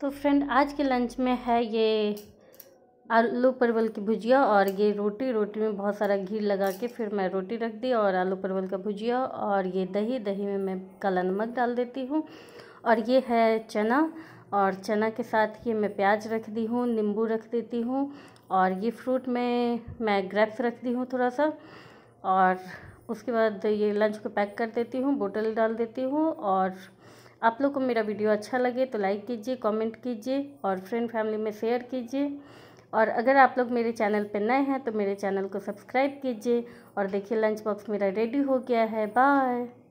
तो फ्रेंड आज के लंच में है ये आलू परवल की भुजिया और ये रोटी रोटी में बहुत सारा घी लगा के फिर मैं रोटी रख दी और आलू परवल का भुजिया और ये दही दही में मैं काला नमक डाल देती हूँ और ये है चना और चना के साथ ये मैं प्याज रख दी हूँ नींबू रख देती हूँ और ये फ्रूट में मैं ग्रेप्स रख दी हूँ थोड़ा सा और उसके बाद ये लंच को पैक कर देती हूँ बोटल डाल देती हूँ और आप लोग को मेरा वीडियो अच्छा लगे तो लाइक कीजिए कमेंट कीजिए और फ्रेंड फैमिली में शेयर कीजिए और अगर आप लोग मेरे चैनल पर नए हैं तो मेरे चैनल को सब्सक्राइब कीजिए और देखिए लंच बॉक्स मेरा रेडी हो गया है बाय